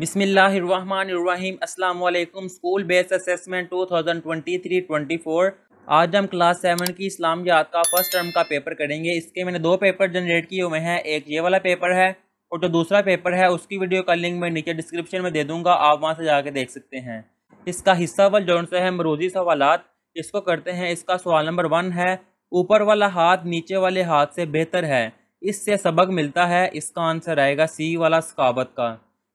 बिसमीम् अल्लाम school based assessment 2023-24 आज हम क्लास सेवन की इस्लाम याद का फर्स्ट टर्म का पेपर करेंगे इसके मैंने दो पेपर जनरेट किए हुए हैं एक ये वाला पेपर है और जो दूसरा पेपर है उसकी वीडियो का लिंक मैं नीचे डिस्क्रिप्शन में दे दूंगा आप वहाँ से जाके देख सकते हैं इसका हिस्सा वाल से है मरूजी सवाल इसको करते हैं इसका सवाल नंबर वन है ऊपर वाला हाथ नीचे वाले हाथ से बेहतर है इससे सबक मिलता है इसका आंसर आएगा सी वाला सकावत का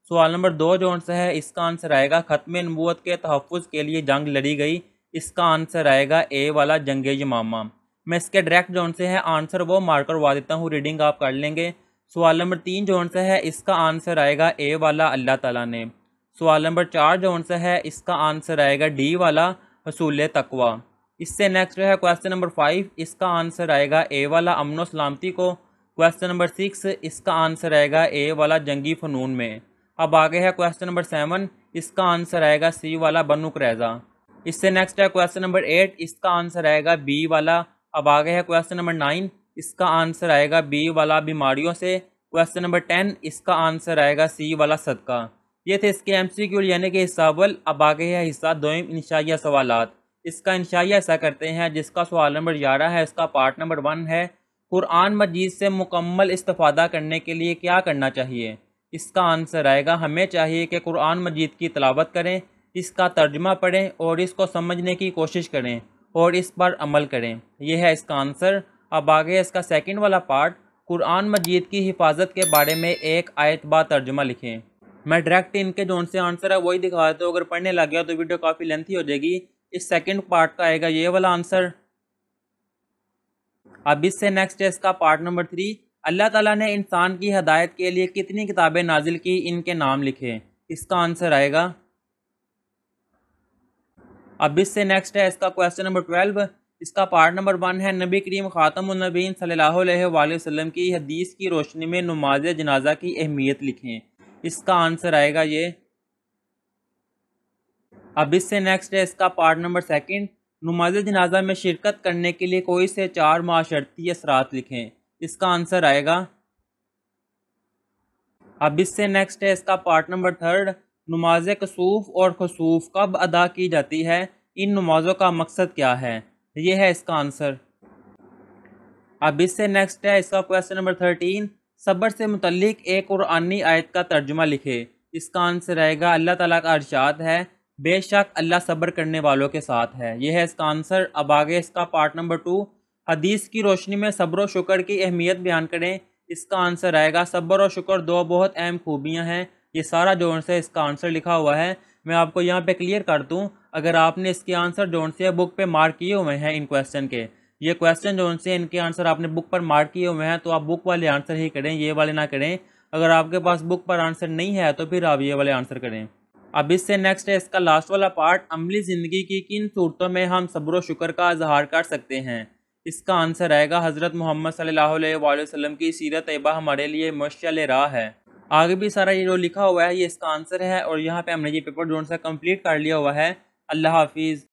सवाल नंबर दो जो आंसर है इसका आंसर आएगा ख़त्म नबूत के तहफ़ के लिए जंग लड़ी गई इसका आंसर आएगा ए वाला जंग यमामा मैं इसके डायरेक्ट जो आंसर है आंसर वो मार्कर उड़ा देता हूँ रीडिंग आप कर लेंगे सवाल नंबर तीन जो आंसर है इसका आंसर आएगा ए वाला अल्लाह ताला ने सवाल नंबर चार जो आंसर है इसका आंसर आएगा डी वाला हसूल तकवा इससे नेक्स्ट जो है क्वेश्चन नंबर फाइव इसका आंसर आएगा ए वाला अमन सलामती को क्वेश्चन नंबर सिक्स इसका आंसर आएगा ए वाला जंगी फ़नून में अब आगे है क्वेश्चन नंबर सेवन इसका आंसर आएगा सी वाला बनुक रेजा इससे नेक्स्ट है क्वेश्चन नंबर एट इसका आंसर आएगा बी वाला अब आगे है क्वेश्चन नंबर नाइन इसका आंसर आएगा बी वाला बीमारियों से क्वेश्चन नंबर टेन इसका आंसर आएगा सी वाला सदका ये थे इसके एम सी क्यू यानी कि हिसाबल अब आगे है हिस्सा दो इंशाइया सवाल इसका इंशाइया ऐसा करते हैं जिसका सवाल नंबर ग्यारह है इसका पार्ट नंबर वन है कुरान मजीद से मुकम्मल इस्तफ़ादा करने के लिए क्या करना चाहिए इसका आंसर आएगा हमें चाहिए कि कुरान मजीद की तलावत करें इसका तर्जमा पढ़ें और इसको समझने की कोशिश करें और इस पर अमल करें यह है इसका आंसर अब आगे इसका सेकंड वाला पार्ट कुरान मजीद की हिफाजत के बारे में एक आयतबा तर्जमा लिखें मैं डायरेक्ट इनके जो से आंसर है वही दिखा देता हूँ अगर पढ़ने लग गया तो वीडियो काफ़ी लेंथी हो जाएगी इस सेकेंड पार्ट का आएगा ये वाला आंसर अब इससे नेक्स्ट है इसका पार्ट नंबर थ्री अल्लाह ताला ने इंसान की हदायत के लिए कितनी किताबें नाजिल की इनके नाम लिखे इसका आंसर आएगा अब इससे नेक्स्ट है इसका क्वेश्चन नंबर ट्वेल्व इसका पार्ट नंबर वन है नबी करीम ख़ातमनबीन सल्लल्लाहु की हदीस की रोशनी में नमाज जनाजा की अहमियत लिखें इसका आंसर आएगा ये अब इससे नेक्स्ट है इसका पार्ट नंबर सेकंड नमाज जनाजा में शिरकत करने के लिए कोई से चार माशर्ती असरात लिखें इसका आंसर आएगा अब इससे नेक्स्ट है इसका पार्ट नंबर थर्ड नमाज कसूफ और खसूफ कब अदा की जाती है इन नमाजों का मकसद क्या है ये है इसका आंसर अब इससे नेक्स्ट है इसका क्वेश्चन नंबर थर्टीन सब्र से मुतलिक एक कुरानी आयत का तर्जुमा लिखे इसका आंसर आएगा अल्लाह ताला का अर्शात है बेशक अल्लाह सब्र करने वालों के साथ है यह है इसका आंसर अब आगे इसका पार्ट नंबर टू हदीस की रोशनी में सब्र शुक्र की अहमियत बयान करें इसका आंसर आएगा सब्र और शुक्र दो बहुत अहम खूबियाँ हैं ये सारा जोन से इसका आंसर लिखा हुआ है मैं आपको यहाँ पे क्लियर कर दूँ अगर आपने इसके आंसर जोन से बुक पे मार्क किए हुए हैं इन क्वेश्चन के ये क्वेश्चन जोन से इनके आंसर आपने बुक पर मार्क किए हुए हैं तो आप बुक वाले आंसर ही करें ये वाले ना करें अगर आपके पास बुक पर आंसर नहीं है तो फिर आप ये वाले आंसर करें अब इससे नेक्स्ट है इसका लास्ट वाला पार्ट अमली ज़िंदगी की किन सूरतों में हम सब्र शुक्र का इजहार कर सकते हैं इसका आंसर आएगा हज़रत मोहम्मद सल्लल्लाहु वसल्लम की सीरत तयबा हमारे लिए मुश्किल राह है आगे भी सारा ये जो लिखा हुआ है ये इसका आंसर है और यहाँ पे हमने ये पेपर जोन सा कंप्लीट कर लिया हुआ है अल्लाह हाफिज़